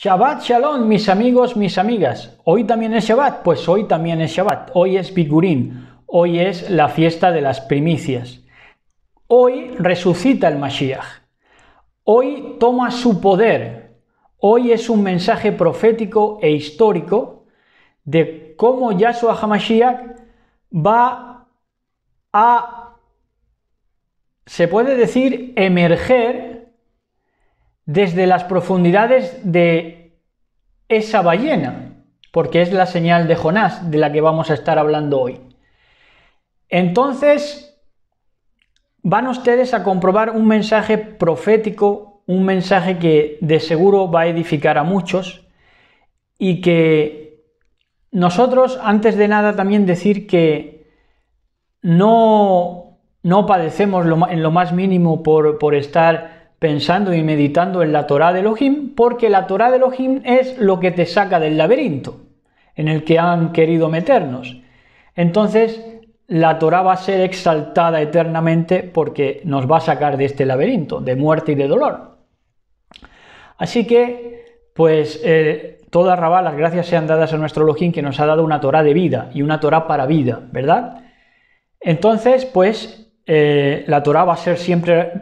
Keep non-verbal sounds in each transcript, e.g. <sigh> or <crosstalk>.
Shabbat Shalom, mis amigos, mis amigas. Hoy también es Shabbat, pues hoy también es Shabbat. Hoy es Bigurín, hoy es la fiesta de las primicias. Hoy resucita el Mashiach. Hoy toma su poder. Hoy es un mensaje profético e histórico de cómo Yahshua HaMashiach va a, se puede decir, emerger desde las profundidades de esa ballena, porque es la señal de Jonás de la que vamos a estar hablando hoy. Entonces, van ustedes a comprobar un mensaje profético, un mensaje que de seguro va a edificar a muchos y que nosotros, antes de nada, también decir que no, no padecemos en lo más mínimo por, por estar pensando y meditando en la Torá de Elohim, porque la Torá de Elohim es lo que te saca del laberinto en el que han querido meternos. Entonces, la Torá va a ser exaltada eternamente porque nos va a sacar de este laberinto, de muerte y de dolor. Así que, pues, eh, todas Rabá, las gracias sean dadas a nuestro Elohim que nos ha dado una Torá de vida y una Torá para vida, ¿verdad? Entonces, pues, eh, la Torah va a ser siempre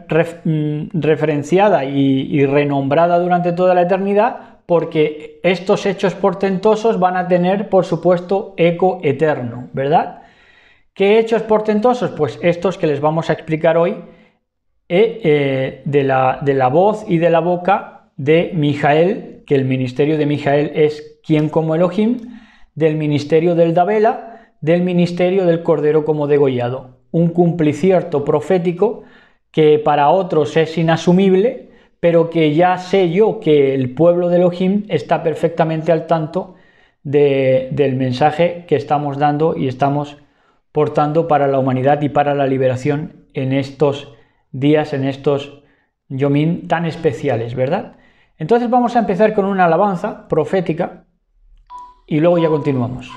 mm, referenciada y, renombrada durante toda la eternidad, porque estos hechos portentosos van a tener, por supuesto, eco eterno, ¿verdad? ¿Qué hechos portentosos? Pues estos que les vamos a explicar hoy eh, eh, de, la, de la voz y de la boca de Mijael, que el ministerio de Mijael es quien como Elohim, del ministerio del Dabela, del ministerio del Cordero como degollado un cumplicierto profético que para otros es inasumible, pero que ya sé yo que el pueblo de Elohim está perfectamente al tanto del mensaje que estamos dando y estamos portando para la humanidad y para la liberación en estos días, en estos yomim tan especiales, ¿verdad? Entonces vamos a empezar con una alabanza profética y luego ya continuamos.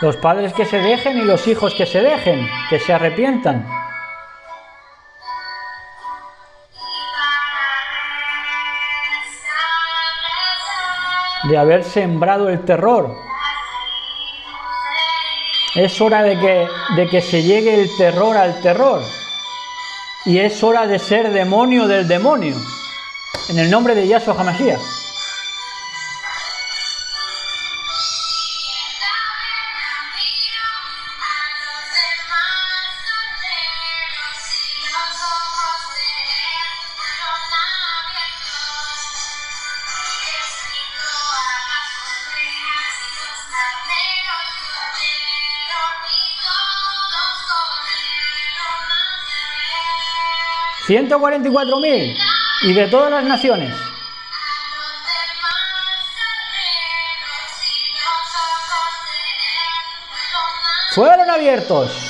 Los padres que se dejen y los hijos que se dejen, que se arrepientan. De haber sembrado el terror. Es hora de que, de que se llegue el terror al terror. Y es hora de ser demonio del demonio. En el nombre de Yahshua Hamashiach. 144.000 y de todas las naciones. Fueron abiertos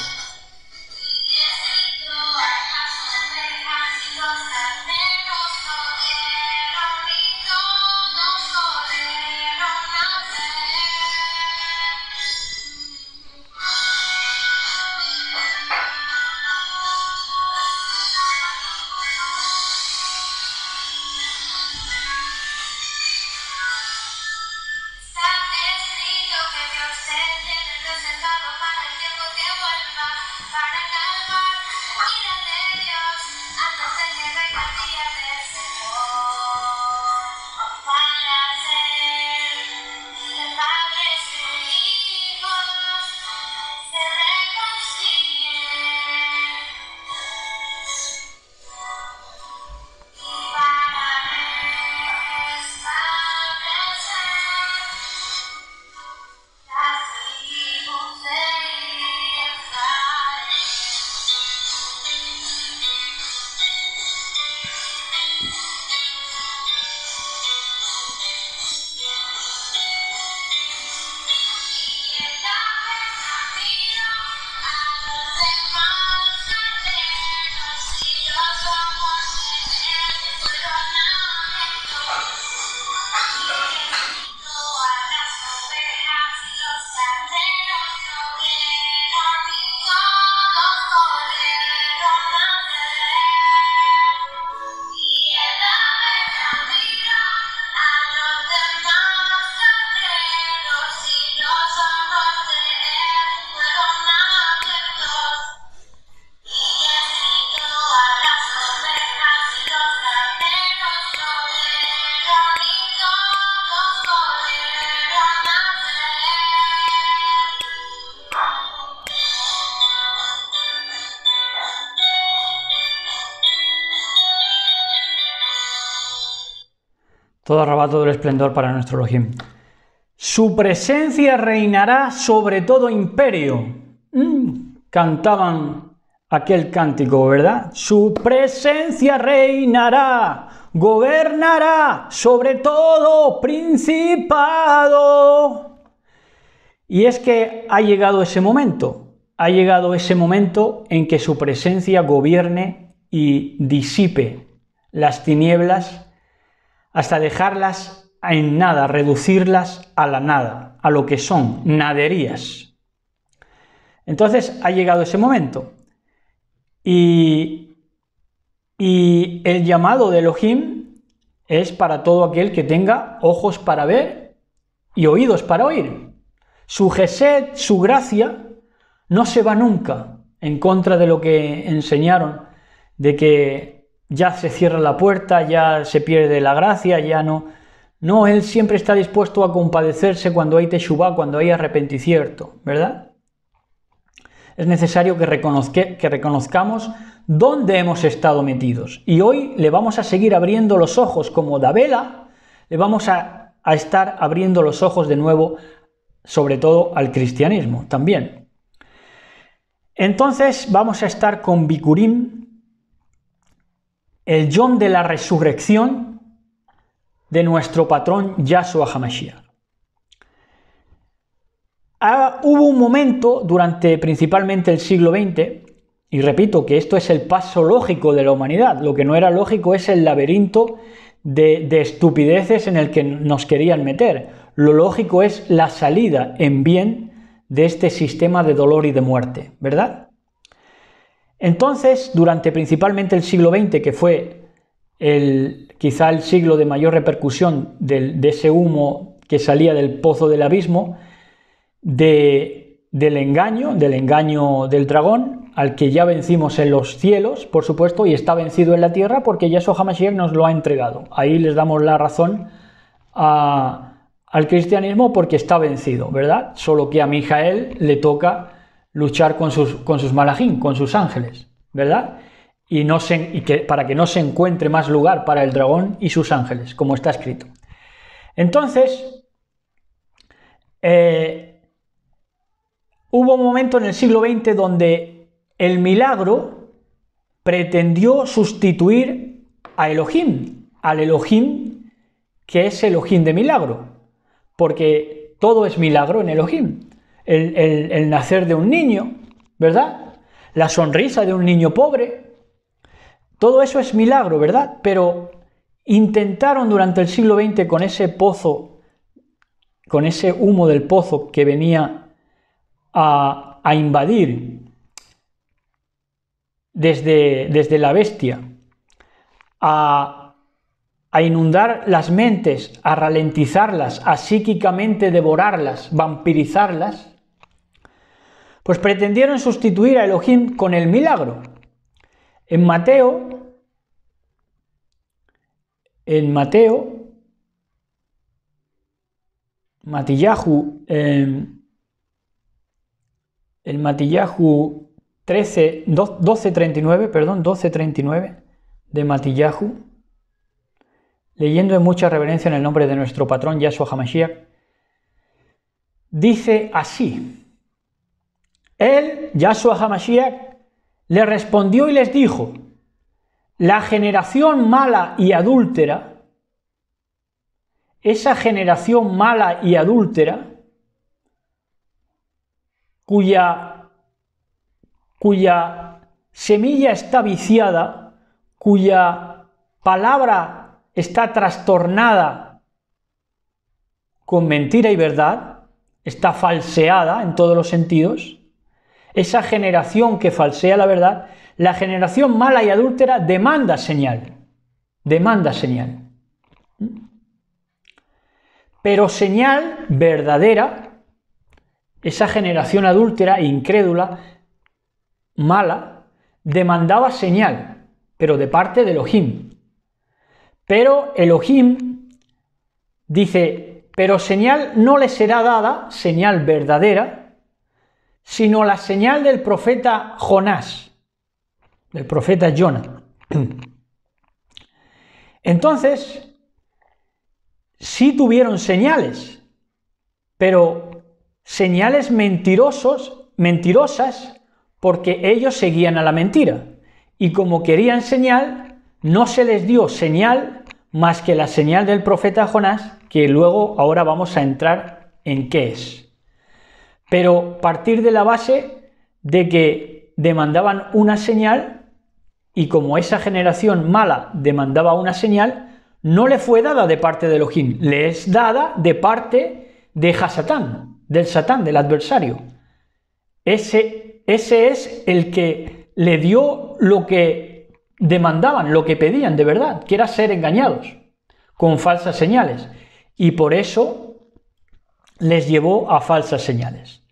todo arrabato todo el esplendor para nuestro Elohim. Su presencia reinará sobre todo imperio. Mm, cantaban aquel cántico, ¿verdad? Su presencia reinará, gobernará sobre todo principado. Y es que ha llegado ese momento, ha llegado ese momento en que su presencia gobierne y disipe las tinieblas hasta dejarlas en nada, reducirlas a la nada, a lo que son naderías. Entonces ha llegado ese momento y, y el llamado de Elohim es para todo aquel que tenga ojos para ver y oídos para oír. Su gesed, su gracia, no se va nunca en contra de lo que enseñaron, de que ya se cierra la puerta, ya se pierde la gracia, ya no. No, Él siempre está dispuesto a compadecerse cuando hay teshuva, cuando hay arrepentimiento, ¿verdad? Es necesario que, reconozca, que reconozcamos dónde hemos estado metidos. Y hoy le vamos a seguir abriendo los ojos como Dabela, le vamos a, a estar abriendo los ojos de nuevo, sobre todo al cristianismo también. Entonces vamos a estar con Bikurim, el Yom de la resurrección de nuestro patrón Yahshua HaMashiach. Ah, hubo un momento durante principalmente el siglo XX, y repito que esto es el paso lógico de la humanidad, lo que no era lógico es el laberinto de estupideces en el que nos querían meter. Lo lógico es la salida en bien de este sistema de dolor y de muerte, ¿verdad? Entonces, durante principalmente el siglo XX, que fue el, quizá el siglo de mayor repercusión de ese humo que salía del pozo del abismo, del engaño, del engaño del dragón, al que ya vencimos en los cielos, por supuesto, y está vencido en la tierra porque Yahshua HaMashiach nos lo ha entregado. Ahí les damos la razón al cristianismo porque está vencido, ¿verdad? Solo que a Mijael le toca luchar con sus, con sus malajín, con sus ángeles, ¿verdad? Y, no y que, para que no se encuentre más lugar para el dragón y sus ángeles, como está escrito. Entonces, eh, hubo un momento en el siglo XX donde el milagro pretendió sustituir a Elohim, al Elohim que es Elohim de milagro, porque todo es milagro en Elohim el, nacer de un niño, ¿verdad? La sonrisa de un niño pobre. Todo eso es milagro, ¿verdad? Pero intentaron durante el siglo XX con ese pozo, con ese humo del pozo que venía a, a invadir desde, desde la bestia, a a inundar las mentes, a ralentizarlas, a psíquicamente devorarlas, vampirizarlas, pues pretendieron sustituir a Elohim con el milagro. En Mateo, en Mateo, Matillahu, eh, em, el Matillahu 13, perdón, 12.39 de Matillahu, leyendo en mucha reverencia en el nombre de nuestro patrón Yahshua HaMashiach, dice así: Él, Yahshua HaMashiach, le respondió y les dijo: La generación mala y adúltera, esa generación mala y adúltera, cuya, cuya semilla está viciada, cuya palabra está trastornada con mentira y verdad, está falseada en todos los sentidos, esa generación que falsea la verdad, la generación mala y adúltera demanda señal, demanda señal. Pero señal verdadera, esa generación adúltera, incrédula, mala, demandaba señal, pero de parte de Elohim, pero Elohim dice, pero señal no le será dada, señal verdadera, sino la señal del profeta Jonás, del profeta Jonah. <clears throat> Entonces, sí tuvieron señales, pero señales mentirosos, mentirosas, porque ellos seguían a la mentira. Y como querían señal, no se les dio señal más que la señal del profeta Jonás, que luego ahora vamos a entrar en qué es. Pero partir de la base de que demandaban una señal y como esa generación mala demandaba una señal, no le fue dada de parte de Elohim, le es dada de parte de Hasatán, del Satán, del adversario. Ese, ese es el que le dio lo que demandaban, lo que pedían de verdad, que era ser engañados con falsas señales. Y por eso les llevó a falsas señales.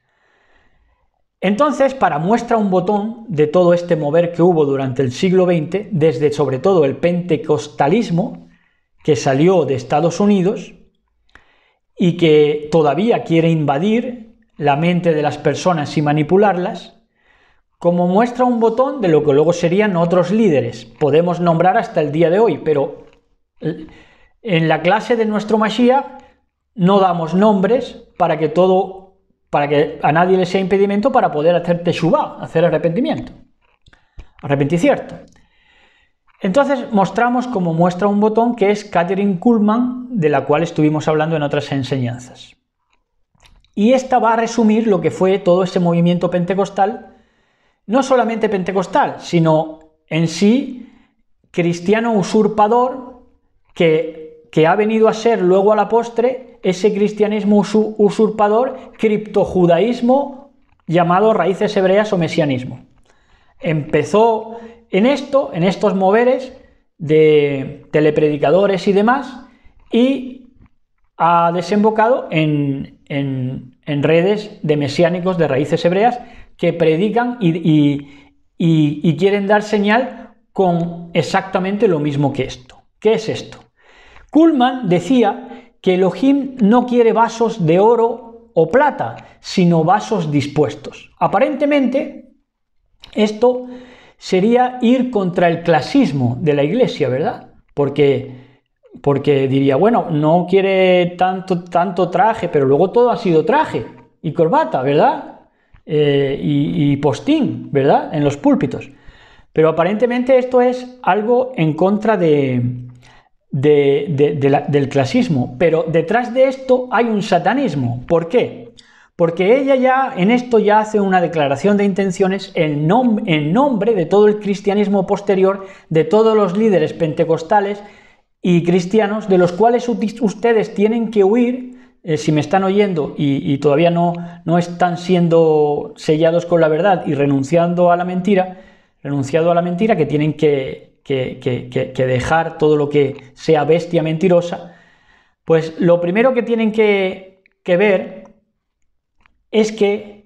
Entonces, para muestra un botón de todo este mover que hubo durante el siglo XX, desde sobre todo el pentecostalismo, que salió de Estados Unidos y que todavía quiere invadir la mente de las personas y manipularlas, como muestra un botón de lo que luego serían otros líderes. Podemos nombrar hasta el día de hoy, pero en la clase de nuestro Mashiach no damos nombres para que todo, para que a nadie le sea impedimento para poder hacer teshuva, hacer arrepentimiento, cierto. Entonces mostramos como muestra un botón que es Catherine Kuhlman, de la cual estuvimos hablando en otras enseñanzas. Y esta va a resumir lo que fue todo ese movimiento pentecostal no solamente pentecostal, sino en sí cristiano usurpador que, que ha venido a ser luego a la postre ese cristianismo usurpador, criptojudaísmo llamado raíces hebreas o mesianismo. Empezó en esto, en estos moveres de telepredicadores y demás, y ha desembocado en, en redes de mesiánicos de raíces hebreas que predican y, quieren dar señal con exactamente lo mismo que esto. ¿Qué es esto? Kuhlman decía que Elohim no quiere vasos de oro o plata, sino vasos dispuestos. Aparentemente, esto sería ir contra el clasismo de la iglesia, ¿verdad? Porque, porque diría, bueno, no quiere tanto, tanto traje, pero luego todo ha sido traje y corbata, ¿verdad? Eh, y, postín, ¿verdad? En los púlpitos. Pero aparentemente esto es algo en contra de, del clasismo. Pero detrás de esto hay un satanismo. ¿Por qué? Porque ella ya en esto ya hace una declaración de intenciones en nombre de todo el cristianismo posterior, de todos los líderes pentecostales y cristianos, de los cuales ustedes tienen que huir eh, si me están oyendo y, todavía no, no están siendo sellados con la verdad y renunciando a la mentira, renunciado a la mentira, que tienen que, dejar todo lo que sea bestia mentirosa, pues lo primero que tienen que, ver es que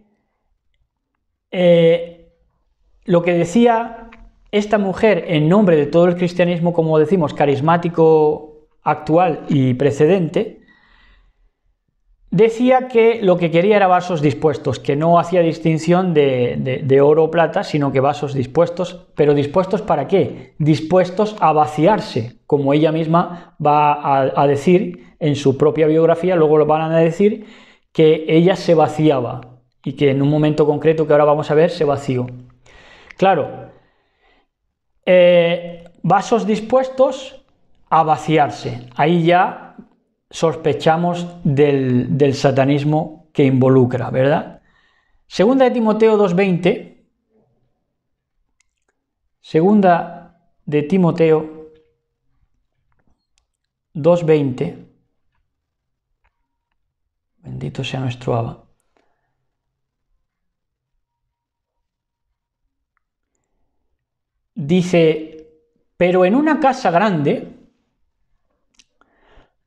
eh, lo que decía esta mujer en nombre de todo el cristianismo, como decimos, carismático actual y precedente, Decía que lo que quería era vasos dispuestos, que no hacía distinción de, oro o plata, sino que vasos dispuestos, pero dispuestos para qué? Dispuestos a vaciarse, como ella misma va a, decir en su propia biografía, luego lo van a decir, que ella se vaciaba y que en un momento concreto que ahora vamos a ver se vació. Claro, eh, vasos dispuestos a vaciarse. Ahí ya sospechamos del, satanismo que involucra, ¿verdad? Segunda de Timoteo 2.20, segunda de Timoteo 2.20, bendito sea nuestro Abba. Dice, pero en una casa grande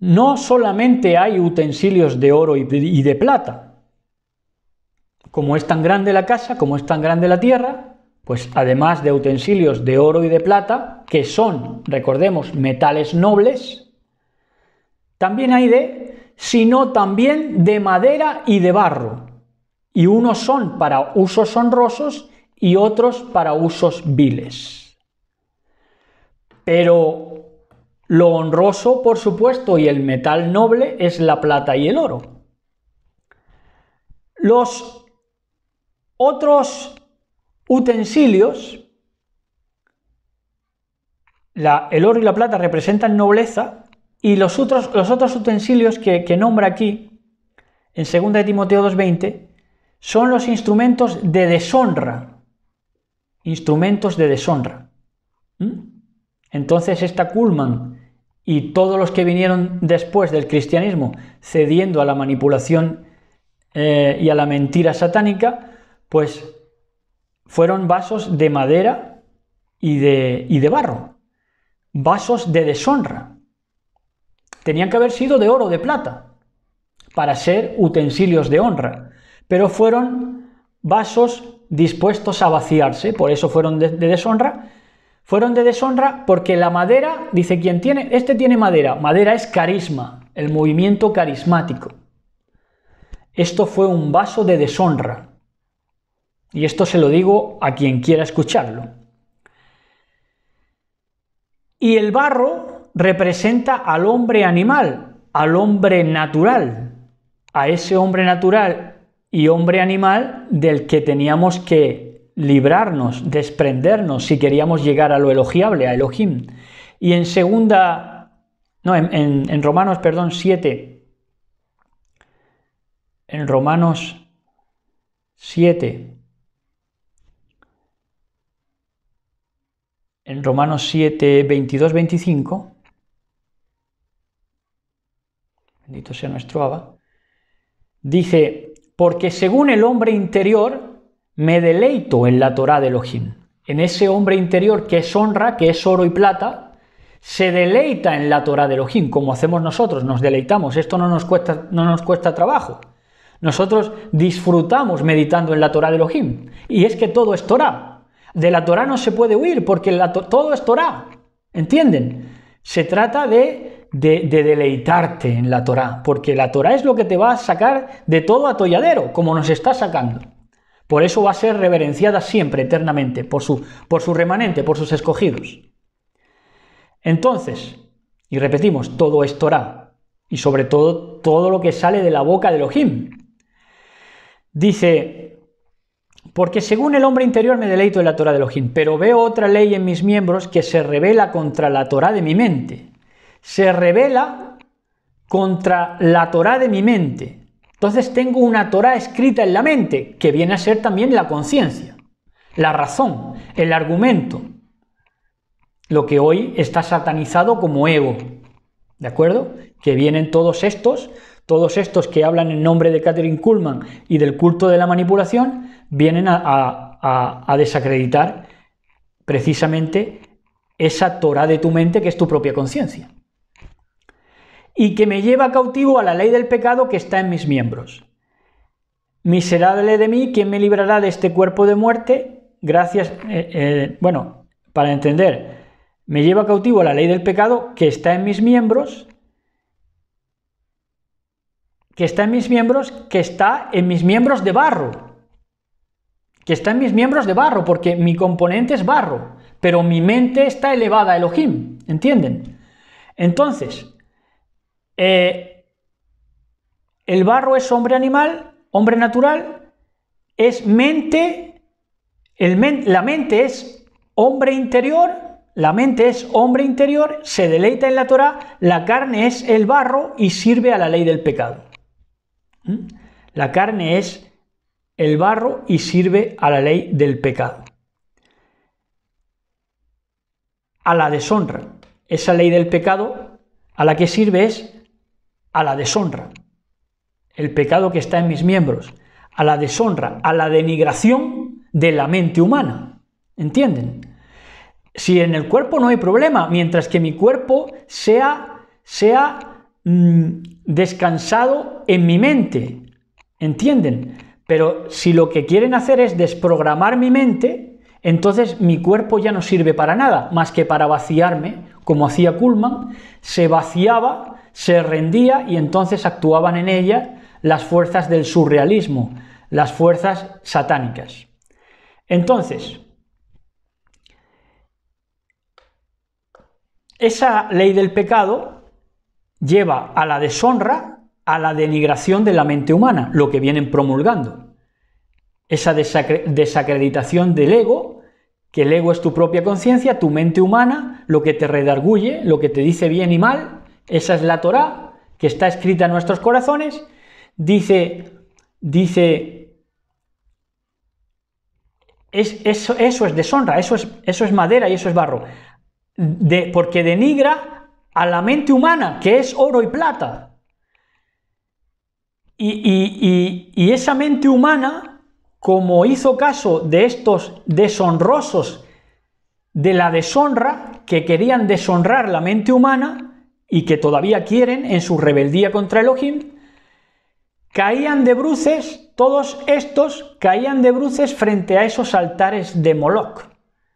no solamente hay utensilios de oro y de plata. Como es tan grande la casa, como es tan grande la tierra, pues además de utensilios de oro y de plata, que son, recordemos, metales nobles, también hay de, sino también de madera y de barro. Y unos son para usos honrosos y otros para usos viles. Pero lo honroso, por supuesto, y el metal noble es la plata y el oro. Los otros utensilios, el oro y la plata representan nobleza, y los otros, los otros utensilios que, nombra aquí, en 2 de Timoteo 2.20, son los instrumentos de deshonra. Instrumentos de deshonra. ¿Mm? Entonces esta Kulman y todos los que vinieron después del cristianismo cediendo a la manipulación eh, y a la mentira satánica, pues fueron vasos de madera y de, barro, vasos de deshonra. Tenían que haber sido de oro o de plata para ser utensilios de honra, pero fueron vasos dispuestos a vaciarse, por eso fueron de deshonra, fueron de deshonra porque la madera, dice quien tiene, este tiene madera. Madera es carisma, el movimiento carismático. Esto fue un vaso de deshonra. Y esto se lo digo a quien quiera escucharlo. Y el barro representa al hombre animal, al hombre natural, a ese hombre natural y hombre animal del que teníamos que librarnos, desprendernos si queríamos llegar a lo elogiable, a Elohim. Y en segunda, no, en, Romanos, perdón, 7, en Romanos 7, en Romanos 7, 22, 25, bendito sea nuestro Abba, dice, porque según el hombre interior, me deleito en la Torá de Elohim, en ese hombre interior que es honra, que es oro y plata, se deleita en la Torá de Elohim, como hacemos nosotros, nos deleitamos, esto no nos cuesta, no nos cuesta trabajo. Nosotros disfrutamos meditando en la Torá de Elohim, y es que todo es Torá. De la Torá no se puede huir porque todo es Torá, ¿entienden? Se trata de, de deleitarte en la Torá, porque la Torá es lo que te va a sacar de todo atolladero, como nos está sacando. Por eso va a ser reverenciada siempre, eternamente, por su, por su remanente, por sus escogidos. Entonces, y repetimos, todo es Torah, y sobre todo todo lo que sale de la boca de Elohim. Dice, porque según el hombre interior me deleito de la Torah de Elohim, pero veo otra ley en mis miembros que se revela contra la Torah de mi mente. Se revela contra la Torah de mi mente. Entonces tengo una Torah escrita en la mente, que viene a ser también la conciencia, la razón, el argumento, lo que hoy está satanizado como ego. ¿De acuerdo? Que vienen todos estos, todos estos que hablan en nombre de Catherine Kuhlman y del culto de la manipulación, vienen a, a desacreditar precisamente esa Torah de tu mente que es tu propia conciencia y que me lleva cautivo a la ley del pecado que está en mis miembros. Miserable de mí, ¿quién me librará de este cuerpo de muerte? Gracias, eh, eh, bueno, para entender, me lleva cautivo a la ley del pecado que está en mis miembros, que está en mis miembros, que está en mis miembros de barro, que está en mis miembros de barro, porque mi componente es barro, pero mi mente está elevada a Elohim, ¿entienden? Entonces, eh, el barro es hombre animal, hombre natural, es mente, el la mente es hombre interior, la mente es hombre interior, se deleita en la Torah, la carne es el barro y sirve a la ley del pecado. ¿Mm? La carne es el barro y sirve a la ley del pecado. A la deshonra. Esa ley del pecado a la que sirve es a la deshonra, el pecado que está en mis miembros, a la deshonra, a la denigración de la mente humana. ¿Entienden? Si en el cuerpo no hay problema, mientras que mi cuerpo sea, sea mm, descansado en mi mente. ¿Entienden? Pero si lo que quieren hacer es desprogramar mi mente, entonces mi cuerpo ya no sirve para nada, más que para vaciarme, como hacía Kuhlman, se vaciaba se rendía y entonces actuaban en ella las fuerzas del surrealismo, las fuerzas satánicas. Entonces, esa ley del pecado lleva a la deshonra, a la denigración de la mente humana, lo que vienen promulgando. Esa desacreditación del ego, que el ego es tu propia conciencia, tu mente humana, lo que te redarguye, lo que te dice bien y mal, esa es la Torá que está escrita en nuestros corazones. Dice, dice, eso, es deshonra, eso es, eso es madera y eso es barro. De, porque denigra a la mente humana, que es oro y plata. y esa mente humana, como hizo caso de estos deshonrosos de la deshonra, que querían deshonrar la mente humana, y que todavía quieren en su rebeldía contra Elohim, caían de bruces, todos estos caían de bruces frente a esos altares de Moloch.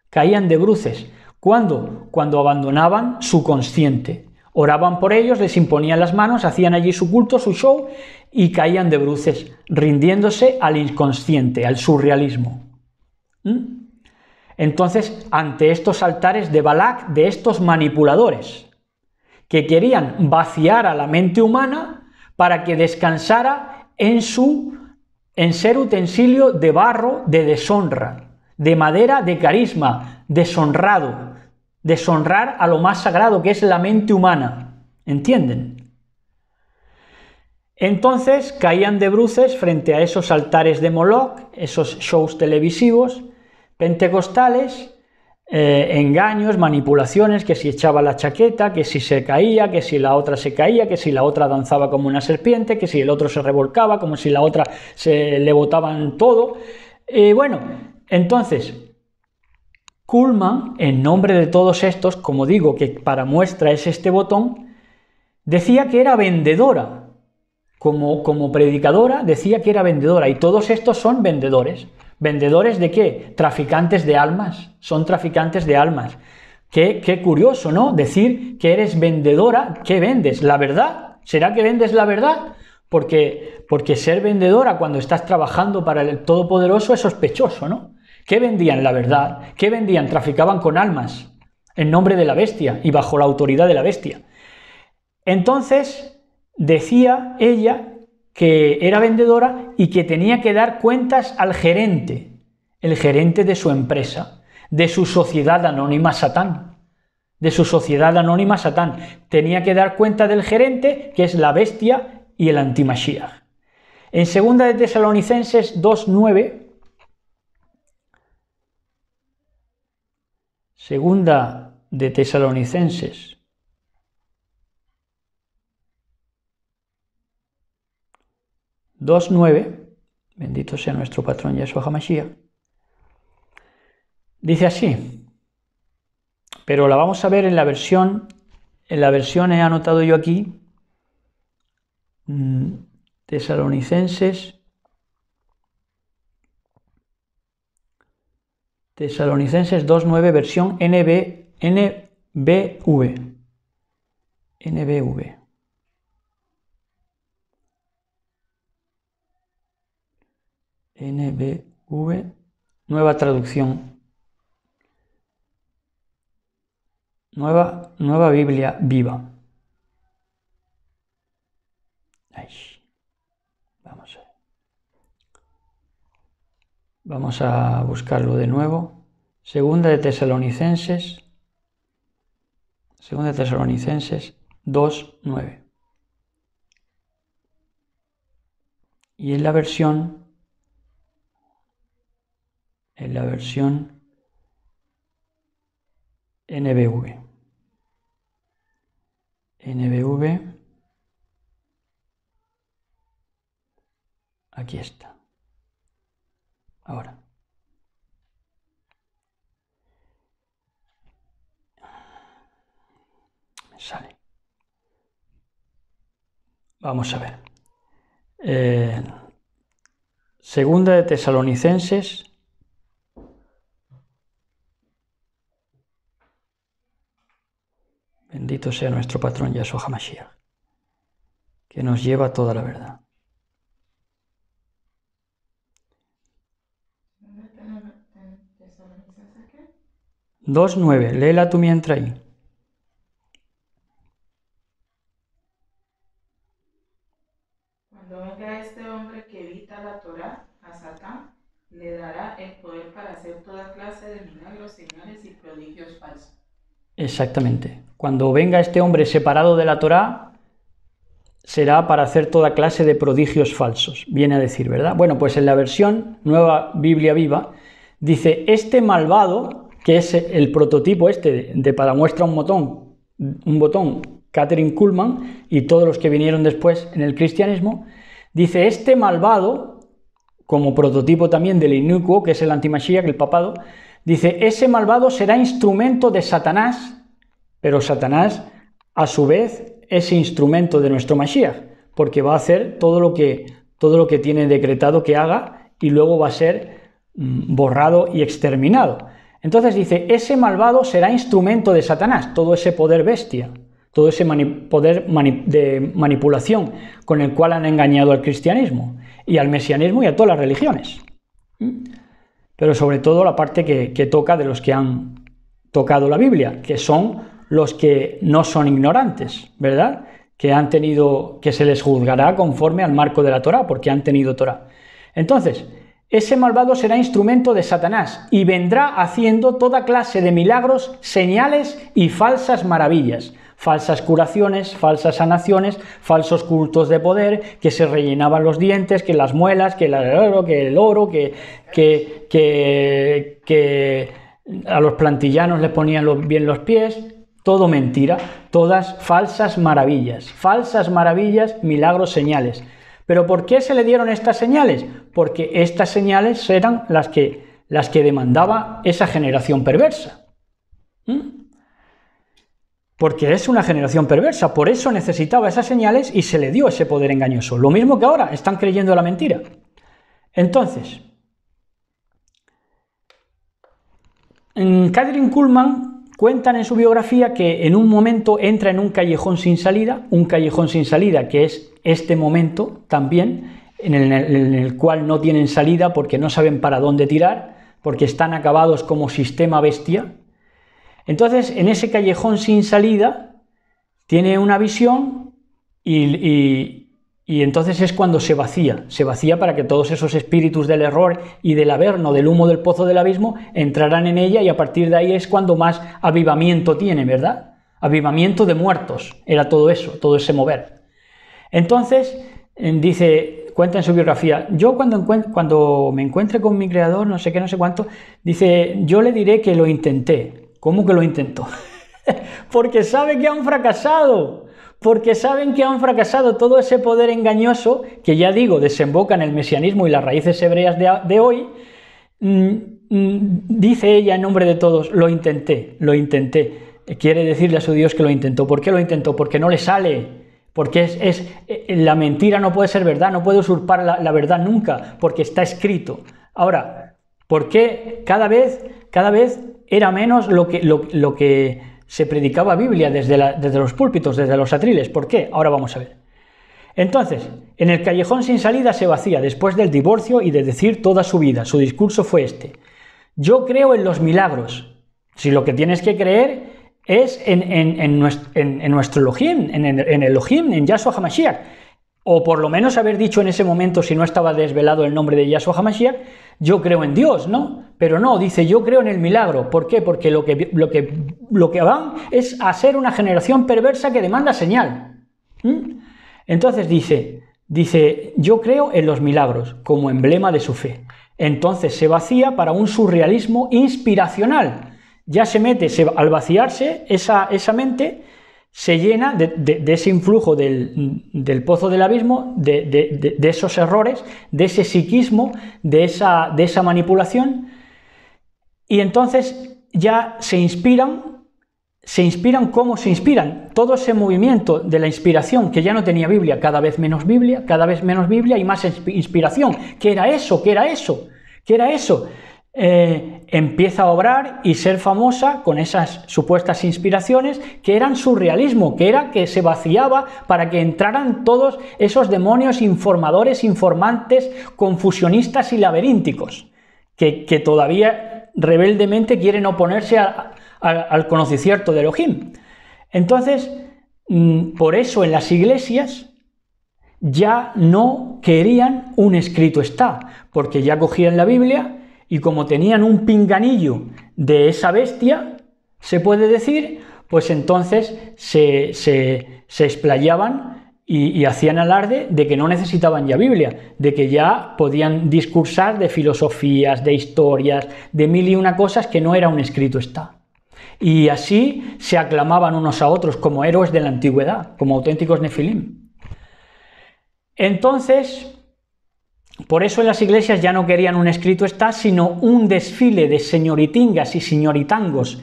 Caían de bruces. ¿Cuándo? Cuando abandonaban su consciente. Oraban por ellos, les imponían las manos, hacían allí su culto, su show y caían de bruces, rindiéndose al inconsciente, al surrealismo. ¿Mm? Entonces, ante estos altares de Balak, de estos manipuladores, que querían vaciar a la mente humana para que descansara en su en ser utensilio de barro de deshonra, de madera de carisma, deshonrado, deshonrar a lo más sagrado que es la mente humana. ¿Entienden? Entonces caían de bruces frente a esos altares de Moloch, esos shows televisivos pentecostales, eh, engaños, manipulaciones, que si echaba la chaqueta, que si se caía, que si la otra se caía, que si la otra danzaba como una serpiente, que si el otro se revolcaba, como si la otra se le botaban todo. Y bueno, entonces, Kuhlman, en nombre de todos estos, como digo, que para muestra es este botón, decía que era vendedora. Como, como predicadora decía que era vendedora y todos estos son vendedores. ¿Vendedores de qué? Traficantes de almas. Son traficantes de almas. Qué, qué curioso, ¿no? Decir que eres vendedora, ¿qué vendes? ¿La verdad? ¿Será que vendes la verdad? Porque, porque ser vendedora cuando estás trabajando para el Todopoderoso es sospechoso, ¿no? ¿Qué vendían la verdad? ¿Qué vendían? Traficaban con almas en nombre de la bestia y bajo la autoridad de la bestia. Entonces, decía ella que era vendedora y que tenía que dar cuentas al gerente, el gerente de su empresa, de su sociedad anónima Satán, de su sociedad anónima Satán. Tenía que dar cuenta del gerente, que es la bestia y el antimashiach. En segunda de Tesalonicenses 2.9, segunda de Tesalonicenses 2.9, bendito sea nuestro patrón Yeshua HaMashiach, dice así, pero la vamos a ver en la versión, en la versión he anotado yo aquí, mm, tesalonicenses, tesalonicenses 2.9, versión NB, NBV, NBV. NBV, nueva traducción. Nueva, nueva Biblia viva. Vamos a Vamos a buscarlo de nuevo. Segunda de Tesalonicenses. Segunda de Tesalonicenses 2.9. Y en la versión en la versión NBV. NBV. Aquí está. Ahora. Me sale. Vamos a ver. Eh, segunda de Tesalonicenses Bendito sea nuestro patrón Yahshua HaMashiach, que nos lleva a toda la verdad. Dos nueve, léela tú mientras ahí. Cuando venga este hombre que evita la Torah a Satán, le dará el poder para hacer toda clase de milagros, señales y prodigios falsos. Exactamente. Cuando venga este hombre separado de la Torá, será para hacer toda clase de prodigios falsos, viene a decir, ¿verdad? Bueno, pues en la versión Nueva Biblia Viva dice, este malvado, que es el prototipo este de para muestra un botón, un botón, Catherine Kuhlman y todos los que vinieron después en el cristianismo, dice, este malvado, como prototipo también del inucuo, que es el antimachía, que el papado, dice, ese malvado será instrumento de Satanás pero Satanás, a su vez, es instrumento de nuestro Mashiach, porque va a hacer todo lo que, todo lo que tiene decretado que haga y luego va a ser mm, borrado y exterminado. Entonces dice, ese malvado será instrumento de Satanás, todo ese poder bestia, todo ese poder de manipulación con el cual han engañado al cristianismo y al mesianismo y a todas las religiones. ¿Mm? Pero sobre todo la parte que toca de los que han tocado la Biblia, que son los que no son ignorantes, ¿verdad? Que han tenido, que se les juzgará conforme al marco de la Torá, porque han tenido Torá. Entonces, ese malvado será instrumento de Satanás y vendrá haciendo toda clase de milagros, señales y falsas maravillas, falsas curaciones, falsas sanaciones, falsos cultos de poder, que se rellenaban los dientes, que las muelas, que, oro, que el oro, que, que, que, a los plantillanos les ponían bien los pies, todo mentira, todas falsas maravillas, falsas maravillas, milagros, señales. Pero ¿por qué se le dieron estas señales? Porque estas señales eran las que, las que demandaba esa generación perversa. ¿Mm? Porque es una generación perversa, por eso necesitaba esas señales y se le dio ese poder engañoso. Lo mismo que ahora, están creyendo la mentira. Entonces, Catherine Kuhlman Cuentan en su biografía que en un momento entra en un callejón sin salida, un callejón sin salida que es este momento también, en el, cual no tienen salida porque no saben para dónde tirar, porque están acabados como sistema bestia. Entonces, en ese callejón sin salida, tiene una visión y, y entonces es cuando se vacía, se vacía para que todos esos espíritus del error y del averno, del humo del pozo del abismo, entraran en ella y a partir de ahí es cuando más avivamiento tiene, ¿verdad? Avivamiento de muertos, era todo eso, todo ese mover. Entonces, dice, cuenta en su biografía, yo cuando, cuando me encuentre con mi creador, no sé qué, no sé cuánto, dice, yo le diré que lo intenté. ¿Cómo que lo intentó? <laughs> Porque sabe que han fracasado porque saben que han fracasado todo ese poder engañoso que ya digo desemboca en el mesianismo y las raíces hebreas de, hoy. Mm, mm, dice ella en nombre de todos, lo intenté, lo intenté. Quiere decirle a su Dios que lo intentó. ¿Por qué lo intentó? Porque no le sale. Porque es, eh, la mentira no puede ser verdad, no puede usurpar la, la verdad nunca, porque está escrito. Ahora, ¿por qué cada vez, cada vez era menos lo que, lo que se predicaba Biblia desde, los púlpitos, desde los atriles. ¿Por qué? Ahora vamos a ver. Entonces, en el callejón sin salida se vacía después del divorcio y de decir toda su vida. Su discurso fue este. Yo creo en los milagros. Si lo que tienes que creer es en, en, nuestro, en, Elohim, en, en Elohim, en Yahshua HaMashiach. O por lo menos haber dicho en ese momento, si no estaba desvelado el nombre de Yahshua HaMashiach, yo creo en Dios, ¿no? Pero no, dice, yo creo en el milagro. ¿Por qué? Porque lo que, lo que, lo que van es a ser una generación perversa que demanda señal. ¿Mm? Entonces dice, dice, yo creo en los milagros como emblema de su fe. Entonces se vacía para un surrealismo inspiracional. Ya se mete, al vaciarse esa, esa mente, se llena de, ese influjo del, pozo del abismo, de, esos errores, de ese psiquismo, de esa, de esa manipulación, y entonces ya se inspiran, se inspiran como se inspiran, todo ese movimiento de la inspiración que ya no tenía Biblia, cada vez menos Biblia, cada vez menos Biblia y más inspiración, ¿qué era eso? ¿Qué era eso? ¿Qué era eso? Eh, empieza a obrar y ser famosa con esas supuestas inspiraciones que eran surrealismo, que era que se vaciaba para que entraran todos esos demonios informadores, informantes, confusionistas y laberínticos, que, todavía rebeldemente quieren oponerse al conocimiento de Elohim. Entonces, mm, por eso en las iglesias ya no querían un escrito está, porque ya cogían la Biblia, y como tenían un pinganillo de esa bestia, se puede decir, pues entonces se, se, explayaban y, y, hacían alarde de que no necesitaban ya Biblia, de que ya podían discursar de filosofías, de historias, de mil y una cosas que no era un escrito está. Y así se aclamaban unos a otros como héroes de la antigüedad, como auténticos nefilim. Entonces, por eso en las iglesias ya no querían un escrito está, sino un desfile de señoritingas y señoritangos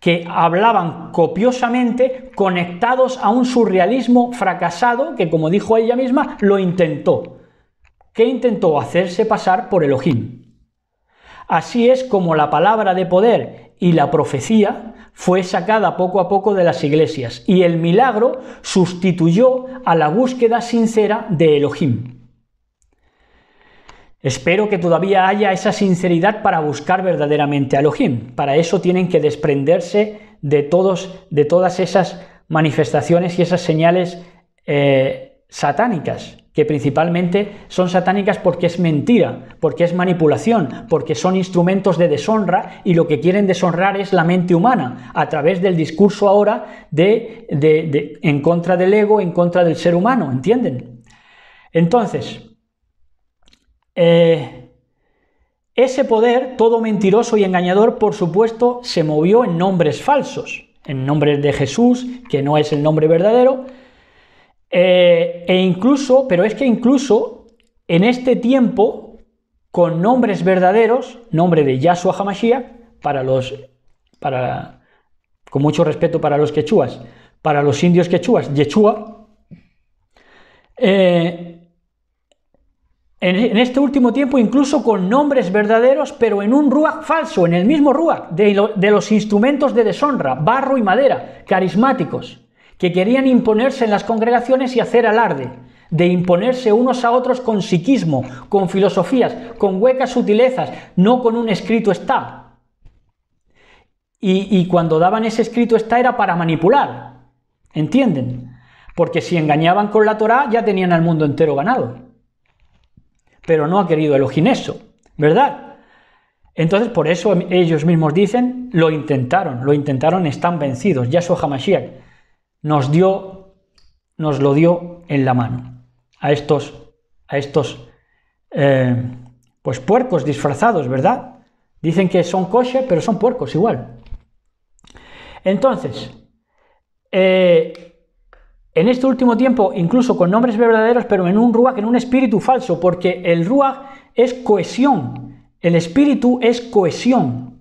que hablaban copiosamente conectados a un surrealismo fracasado que, como dijo ella misma, lo intentó. ¿Qué intentó? Hacerse pasar por Elohim. Así es como la palabra de poder y la profecía fue sacada poco a poco de las iglesias y el milagro sustituyó a la búsqueda sincera de Elohim. Espero que todavía haya esa sinceridad para buscar verdaderamente a Elohim. Para eso tienen que desprenderse de, todos, de todas esas manifestaciones y esas señales eh, satánicas, que principalmente son satánicas porque es mentira, porque es manipulación, porque son instrumentos de deshonra y lo que quieren deshonrar es la mente humana, a través del discurso ahora de en contra del ego, en contra del ser humano, ¿entienden? Entonces, eh, ese poder, todo mentiroso y engañador, por supuesto, se movió en nombres falsos, en nombres de Jesús, que no es el nombre verdadero, eh, e incluso, pero es que incluso en este tiempo, con nombres verdaderos, nombre de Yahshua Hamashiach, para los, para, con mucho respeto para los quechuas, para los indios quechuas, Yechua, eh, en, este último tiempo incluso con nombres verdaderos, pero en un ruach falso, en el mismo ruach de, los instrumentos de deshonra, barro y madera, carismáticos, que querían imponerse en las congregaciones y hacer alarde de imponerse unos a otros con psiquismo, con filosofías, con huecas sutilezas, no con un escrito está. Y, y, cuando daban ese escrito está era para manipular, ¿entienden? Porque si engañaban con la Torá ya tenían al mundo entero ganado pero no ha querido Elohim eso, ¿verdad? Entonces, por eso ellos mismos dicen, lo intentaron, lo intentaron, están vencidos. su Hamashiach nos dio, nos lo dio en la mano a estos, a estos eh, pues puercos disfrazados, ¿verdad? Dicen que son kosher, pero son puercos igual. Entonces, eh, en este último tiempo, incluso con nombres verdaderos, pero en un ruach, en un espíritu falso, porque el ruach es cohesión, el espíritu es cohesión.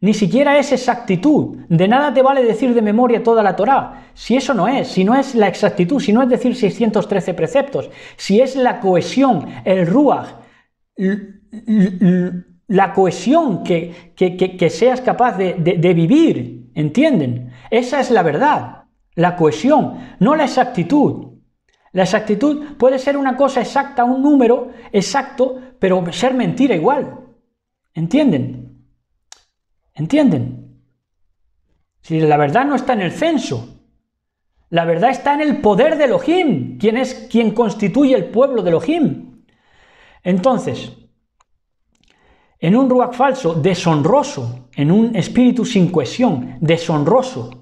Ni siquiera es exactitud. De nada te vale decir de memoria toda la Torá. Si eso no es, si no es la exactitud, si no es decir 613 preceptos, si es la cohesión, el ruach, la cohesión que, que, seas capaz de vivir, ¿entienden? Esa es la verdad la cohesión, no la exactitud. La exactitud puede ser una cosa exacta, un número exacto, pero ser mentira igual. ¿Entienden? ¿Entienden? Si la verdad no está en el censo, la verdad está en el poder de Elohim, quien es quien constituye el pueblo de Elohim. Entonces, en un Ruach falso, deshonroso, en un espíritu sin cohesión, deshonroso,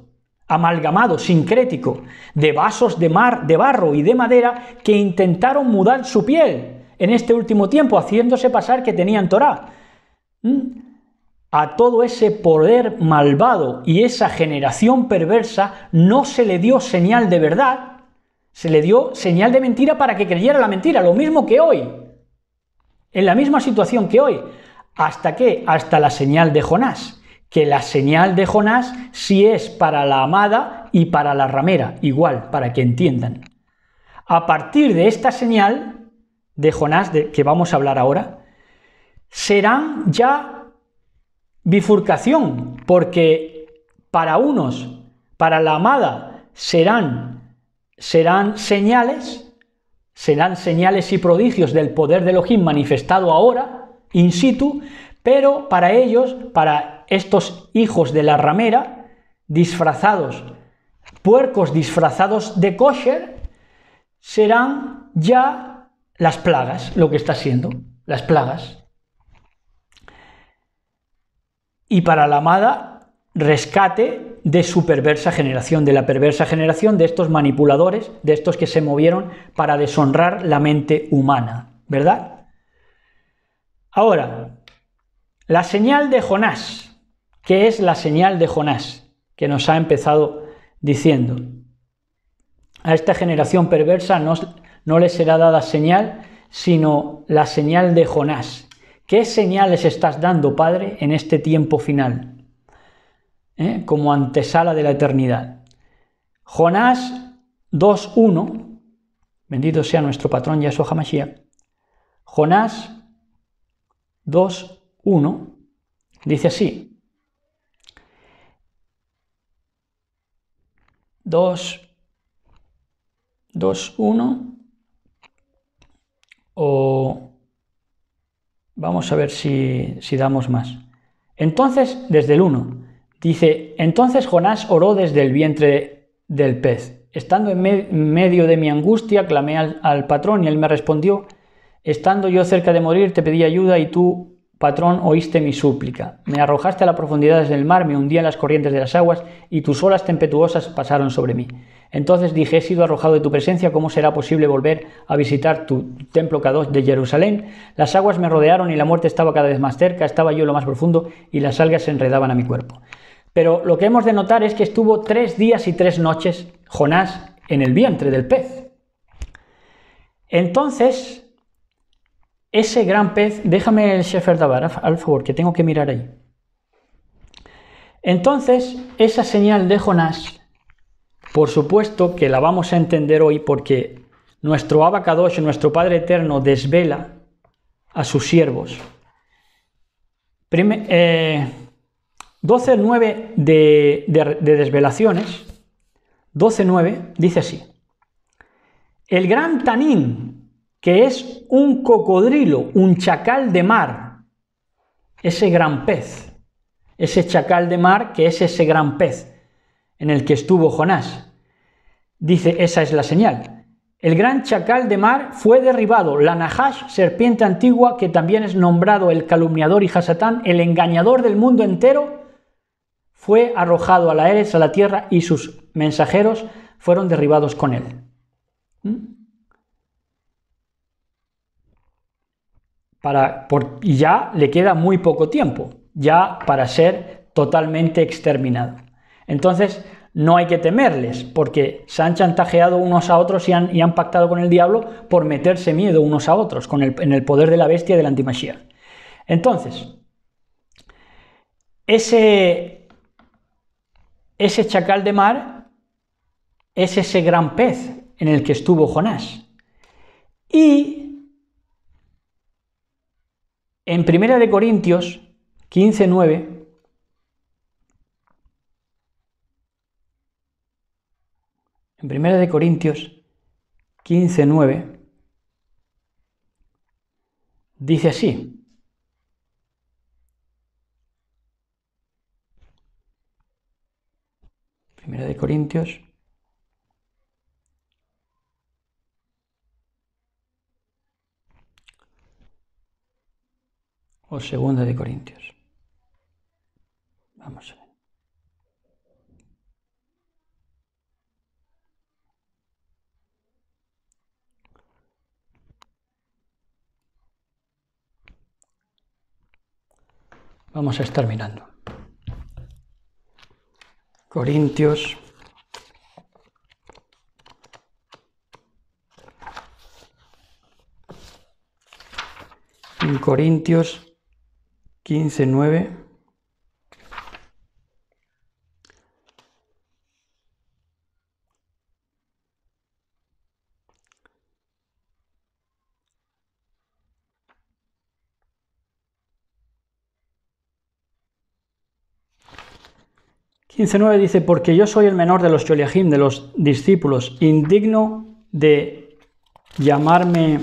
amalgamado, sincrético, de vasos de mar, de barro y de madera que intentaron mudar su piel en este último tiempo, haciéndose pasar que tenían Torá. ¿Mm? A todo ese poder malvado y esa generación perversa no se le dio señal de verdad, se le dio señal de mentira para que creyera la mentira, lo mismo que hoy, en la misma situación que hoy. ¿Hasta que Hasta la señal de Jonás que la señal de Jonás si es para la amada y para la ramera, igual, para que entiendan. A partir de esta señal de Jonás, de que vamos a hablar ahora, serán ya bifurcación, porque para unos, para la amada, serán, serán señales, serán señales y prodigios del poder de Elohim manifestado ahora, in situ, pero para ellos, para estos hijos de la ramera disfrazados, puercos disfrazados de kosher, serán ya las plagas, lo que está siendo, las plagas. Y para la amada, rescate de su perversa generación, de la perversa generación de estos manipuladores, de estos que se movieron para deshonrar la mente humana, ¿verdad? Ahora, la señal de Jonás, ¿Qué es la señal de Jonás, que nos ha empezado diciendo. A esta generación perversa no, no le será dada señal, sino la señal de Jonás. ¿Qué señales estás dando, Padre, en este tiempo final? ¿Eh? Como antesala de la eternidad. Jonás 2.1, bendito sea nuestro patrón Yahshua HaMashiach. Jonás 2.1 dice así, 2, 2, 1. O vamos a ver si, si damos más. Entonces, desde el 1, dice, entonces Jonás oró desde el vientre del pez. Estando en medio de mi angustia, clamé al, al patrón y él me respondió, estando yo cerca de morir, te pedí ayuda y tú Patrón, oíste mi súplica. Me arrojaste a las profundidades del mar, me hundí en las corrientes de las aguas, y tus olas tempestuosas pasaron sobre mí. Entonces dije, he sido arrojado de tu presencia, ¿cómo será posible volver a visitar tu templo Kadosh de Jerusalén? Las aguas me rodearon y la muerte estaba cada vez más cerca, estaba yo en lo más profundo y las algas se enredaban a mi cuerpo. Pero lo que hemos de notar es que estuvo tres días y tres noches Jonás en el vientre del pez. Entonces, ese gran pez, déjame el Shepherd Abar, al favor, que tengo que mirar ahí. Entonces, esa señal de Jonás, por supuesto que la vamos a entender hoy porque nuestro Abacadosh, nuestro Padre Eterno, desvela a sus siervos. Prime, 12.9 eh, de, de desvelaciones, 12.9 dice así. El gran Tanín, que es un cocodrilo, un chacal de mar, ese gran pez, ese chacal de mar que es ese gran pez en el que estuvo Jonás. Dice, esa es la señal. El gran chacal de mar fue derribado, la Nahash, serpiente antigua, que también es nombrado el calumniador y Hasatán, el engañador del mundo entero, fue arrojado a la Eres, a la tierra, y sus mensajeros fueron derribados con él. ¿Mm? y ya le queda muy poco tiempo, ya para ser totalmente exterminado. Entonces, no hay que temerles, porque se han chantajeado unos a otros y han, y han pactado con el diablo por meterse miedo unos a otros, con el, en el poder de la bestia y la antimachía. Entonces, ese, ese chacal de mar es ese gran pez en el que estuvo Jonás. Y en Primera de Corintios 15.9 en Primera de Corintios 15.9 dice así. Primera de Corintios o segunda de Corintios. Vamos a ver. Vamos a estar mirando. Corintios. En Corintios 15, 9. nueve dice, porque yo soy el menor de los Choliahim, de los discípulos, indigno de llamarme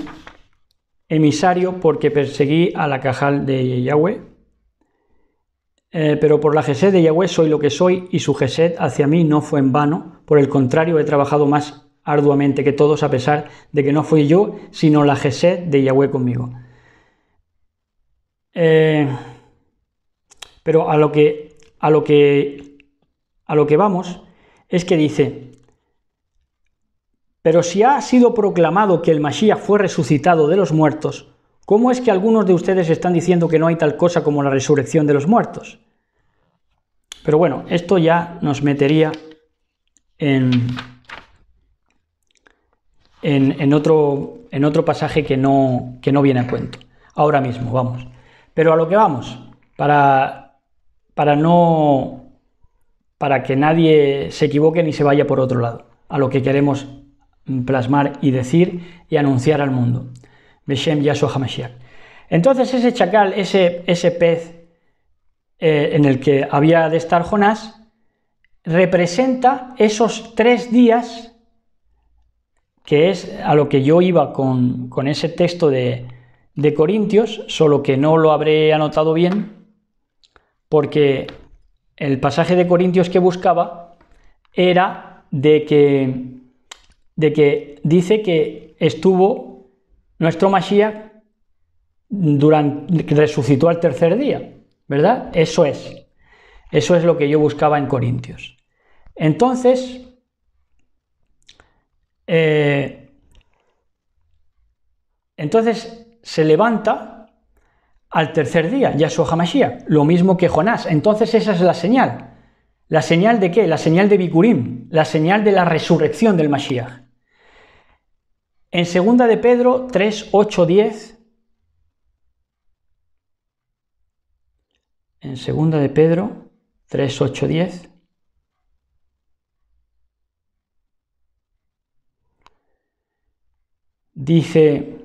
emisario porque perseguí a la cajal de Yahweh. Eh, pero por la Gesed de Yahweh soy lo que soy y su Gesed hacia mí no fue en vano, por el contrario he trabajado más arduamente que todos a pesar de que no fui yo, sino la Gesed de Yahweh conmigo. Eh, pero a lo que a lo que a lo que vamos es que dice pero si ha sido proclamado que el Mashiach fue resucitado de los muertos, ¿Cómo es que algunos de ustedes están diciendo que no hay tal cosa como la resurrección de los muertos? Pero bueno, esto ya nos metería en, en, otro, en otro, pasaje que no, que no viene a cuento. Ahora mismo, vamos. Pero a lo que vamos, para, para no para que nadie se equivoque ni se vaya por otro lado, a lo que queremos plasmar y decir y anunciar al mundo. Entonces ese chacal, ese, ese pez eh, en el que había de estar Jonás, representa esos tres días, que es a lo que yo iba con, ese texto de, de Corintios, solo que no lo habré anotado bien, porque el pasaje de Corintios que buscaba era de que, de que dice que estuvo nuestro Mashiach resucitó al tercer día, ¿verdad? Eso es. Eso es lo que yo buscaba en Corintios. Entonces, eh, entonces se levanta al tercer día, Yahshua HaMashiach, lo mismo que Jonás. Entonces esa es la señal. ¿La señal de qué? La señal de Bikurim, la señal de la resurrección del Mashiach. En segunda de Pedro 3, 8, 10. En segunda de Pedro 3, 8, 10. Dice,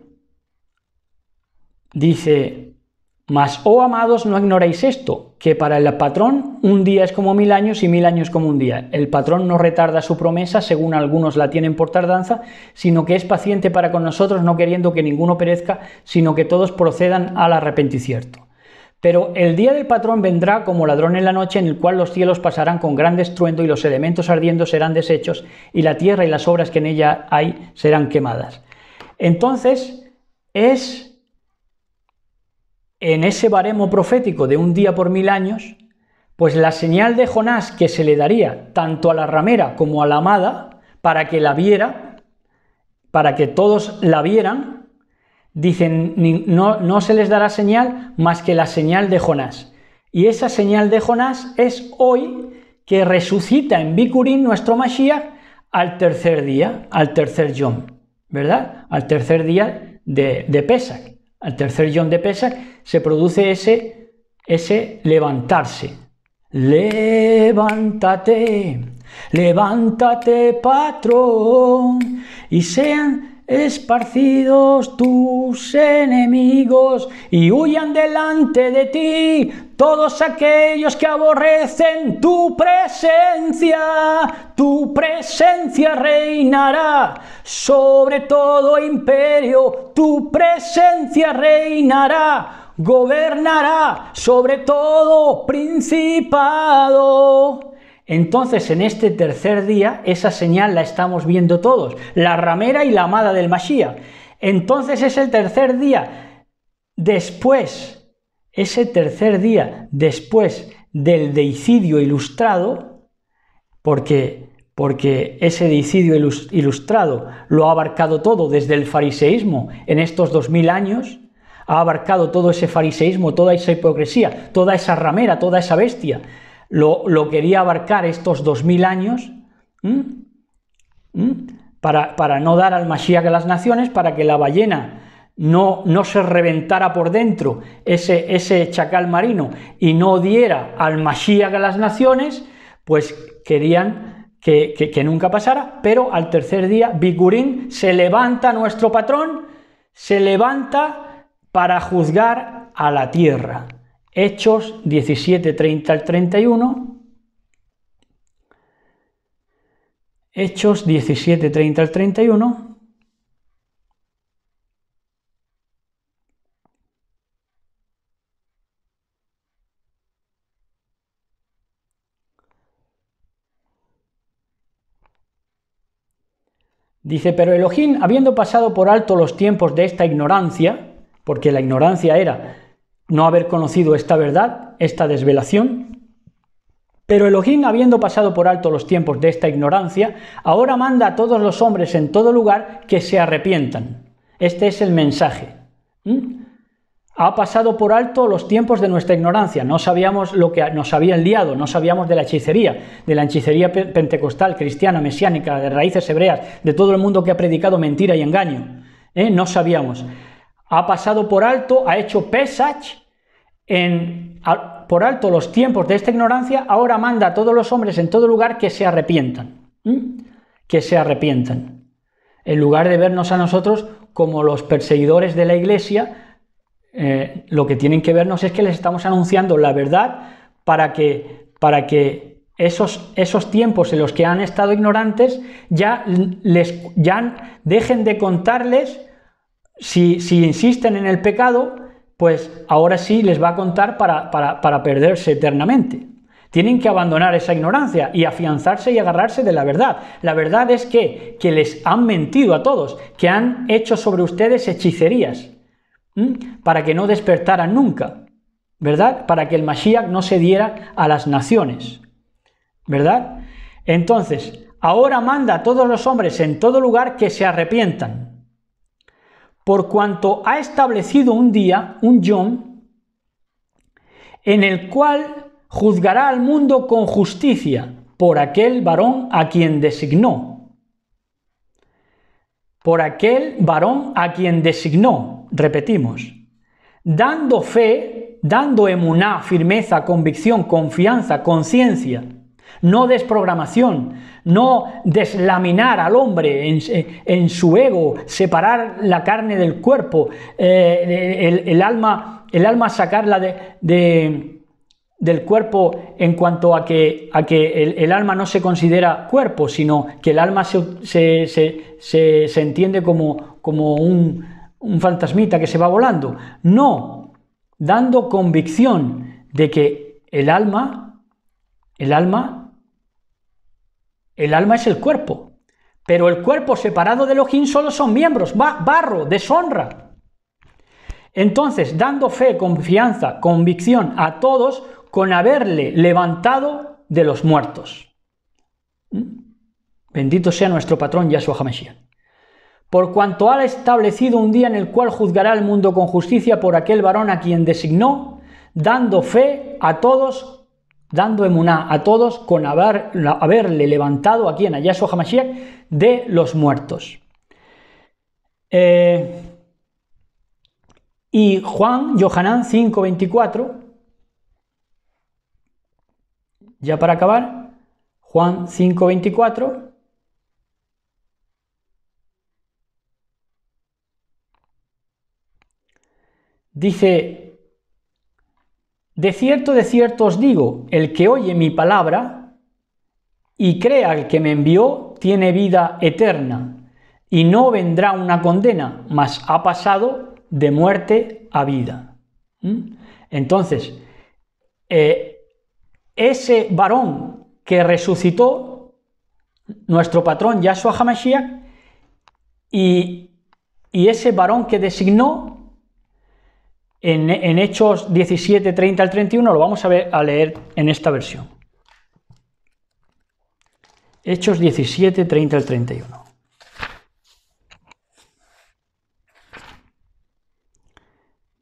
dice, mas, oh amados, no ignoréis esto, que para el patrón un día es como mil años y mil años como un día. El patrón no retarda su promesa, según algunos la tienen por tardanza, sino que es paciente para con nosotros, no queriendo que ninguno perezca, sino que todos procedan al arrepenticierto. Pero el día del patrón vendrá como ladrón en la noche, en el cual los cielos pasarán con gran estruendo y los elementos ardiendo serán deshechos, y la tierra y las obras que en ella hay serán quemadas. Entonces, es en ese baremo profético de un día por mil años, pues la señal de Jonás que se le daría tanto a la ramera como a la amada, para que la viera, para que todos la vieran, dicen, no, no se les dará señal más que la señal de Jonás. Y esa señal de Jonás es hoy que resucita en Bicurín nuestro Mashiach al tercer día, al tercer Yom, ¿verdad? Al tercer día de, de Pesach al tercer guión de pesas se produce ese, ese levantarse. Levántate, levántate patrón, y sean esparcidos tus enemigos y huyan delante de ti todos aquellos que aborrecen tu presencia. Tu presencia reinará sobre todo imperio. Tu presencia reinará, gobernará sobre todo principado. Entonces, en este tercer día, esa señal la estamos viendo todos, la ramera y la amada del Mashiach. Entonces es el tercer día después, ese tercer día después del deicidio ilustrado, porque, porque ese deicidio ilustrado lo ha abarcado todo desde el fariseísmo en estos dos mil años, ha abarcado todo ese fariseísmo, toda esa hipocresía, toda esa ramera, toda esa bestia lo, quería abarcar estos 2000 años Para, no dar al Mashiach a las naciones, para que la ballena no, se reventara por dentro ese, chacal marino y no diera al Mashiach a las naciones, pues querían que, nunca pasara, pero al tercer día Bigurín se levanta nuestro patrón, se levanta para juzgar a la tierra. Hechos 17, 30 al 31. Hechos 17, 30 al 31. Dice, pero Elohim, habiendo pasado por alto los tiempos de esta ignorancia, porque la ignorancia era no haber conocido esta verdad, esta desvelación. Pero Elohim, habiendo pasado por alto los tiempos de esta ignorancia, ahora manda a todos los hombres en todo lugar que se arrepientan. Este es el mensaje. ¿Mm? Ha pasado por alto los tiempos de nuestra ignorancia. No sabíamos lo que nos había liado, no sabíamos de la hechicería, de la hechicería pentecostal, cristiana, mesiánica, de raíces hebreas, de todo el mundo que ha predicado mentira y engaño. ¿eh? No sabíamos ha pasado por alto, ha hecho pesach, por alto los tiempos de esta ignorancia, ahora manda a todos los hombres en todo lugar que se arrepientan. Que se arrepientan. En lugar de vernos a nosotros como los perseguidores de la iglesia, eh, lo que tienen que vernos es que les estamos anunciando la verdad para que, para que esos, esos, tiempos en los que han estado ignorantes ya, les, ya dejen de contarles si, si insisten en el pecado pues ahora sí les va a contar para, perderse eternamente. Tienen que abandonar esa ignorancia y afianzarse y agarrarse de la verdad. La verdad es que, les han mentido a todos, que han hecho sobre ustedes hechicerías, para que no despertaran nunca, ¿verdad? Para que el Mashiach no se diera a las naciones, ¿verdad? Entonces, ahora manda a todos los hombres en todo lugar que se arrepientan por cuanto ha establecido un día, un John, en el cual juzgará al mundo con justicia por aquel varón a quien designó. Por aquel varón a quien designó, repetimos, dando fe, dando emuná, firmeza, convicción, confianza, conciencia no desprogramación, no deslaminar al hombre en, su ego, separar la carne del cuerpo, eh, el, alma, el alma sacarla del cuerpo en cuanto a que, a que el, alma no se considera cuerpo, sino que el alma se, entiende como, como un, un, fantasmita que se va volando. No, dando convicción de que el alma, el alma el alma es el cuerpo, pero el cuerpo separado del ojín solo son miembros, barro, deshonra. Entonces, dando fe, confianza, convicción a todos con haberle levantado de los muertos. ¿Mm? Bendito sea nuestro patrón Yahshua HaMashiach. Por cuanto ha establecido un día en el cual juzgará el mundo con justicia por aquel varón a quien designó, dando fe a todos dando emuná a todos con haber, haberle levantado aquí en a Yahshua HaMashiach de los muertos. Eh, y Juan, Yohanan 5.24, ya para acabar, Juan 5.24. Dice de cierto, de cierto os digo, el que oye mi palabra y crea el que me envió, tiene vida eterna, y no vendrá una condena, mas ha pasado de muerte a vida. ¿Mm? Entonces, eh, ese varón que resucitó, nuestro patrón Yahshua Hamashiach, y ese varón que designó en, Hechos 17, 30 al 31, lo vamos a, ver, a leer en esta versión. Hechos 17, 30 al 31.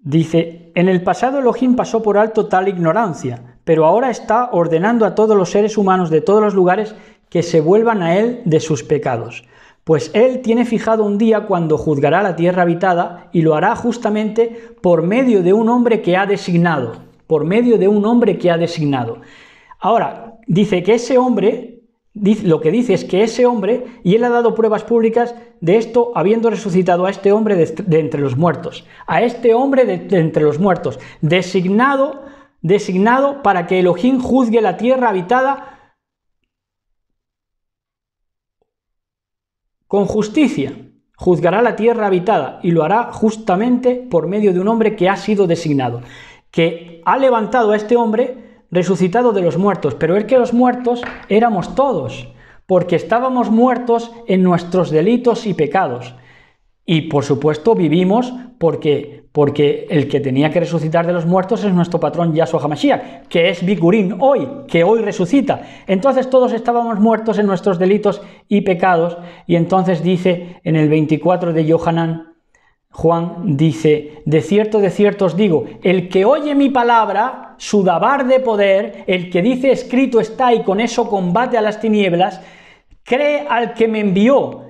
Dice, en el pasado Elohim pasó por alto tal ignorancia, pero ahora está ordenando a todos los seres humanos de todos los lugares que se vuelvan a Él de sus pecados pues él tiene fijado un día cuando juzgará la tierra habitada y lo hará justamente por medio de un hombre que ha designado, por medio de un hombre que ha designado. Ahora, dice que ese hombre, lo que dice es que ese hombre, y él ha dado pruebas públicas de esto habiendo resucitado a este hombre de, entre los muertos, a este hombre de, entre los muertos, designado, designado para que Elohim juzgue la tierra habitada Con justicia juzgará la tierra habitada y lo hará justamente por medio de un hombre que ha sido designado, que ha levantado a este hombre resucitado de los muertos, pero es que los muertos éramos todos, porque estábamos muertos en nuestros delitos y pecados. Y por supuesto vivimos porque porque el que tenía que resucitar de los muertos es nuestro patrón Yahshua HaMashiach, que es vigurín hoy, que hoy resucita. Entonces todos estábamos muertos en nuestros delitos y pecados, y entonces dice en el 24 de Yohanan, Juan dice, de cierto, de cierto os digo, el que oye mi palabra, su dabar de poder, el que dice escrito está y con eso combate a las tinieblas, cree al que me envió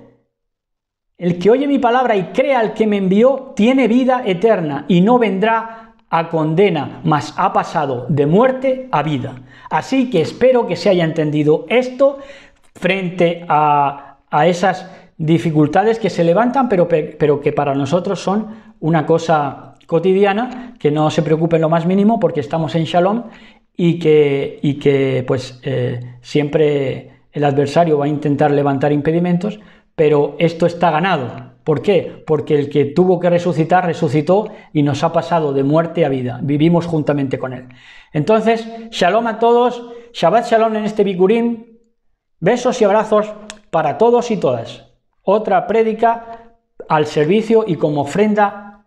el que oye mi palabra y crea al que me envió tiene vida eterna y no vendrá a condena, mas ha pasado de muerte a vida. Así que espero que se haya entendido esto frente a, a esas dificultades que se levantan, pero, pero que para nosotros son una cosa cotidiana, que no se preocupen lo más mínimo porque estamos en shalom y que, y que pues eh, siempre el adversario va a intentar levantar impedimentos, pero esto está ganado. ¿Por qué? Porque el que tuvo que resucitar resucitó y nos ha pasado de muerte a vida. Vivimos juntamente con él. Entonces, shalom a todos, Shabbat shalom en este bicurín. Besos y abrazos para todos y todas. Otra prédica al servicio y como ofrenda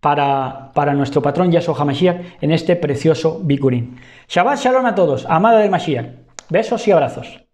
para, para nuestro patrón Yasoha Mashiach en este precioso bicurín. Shabbat shalom a todos, amada del Mashiach. Besos y abrazos.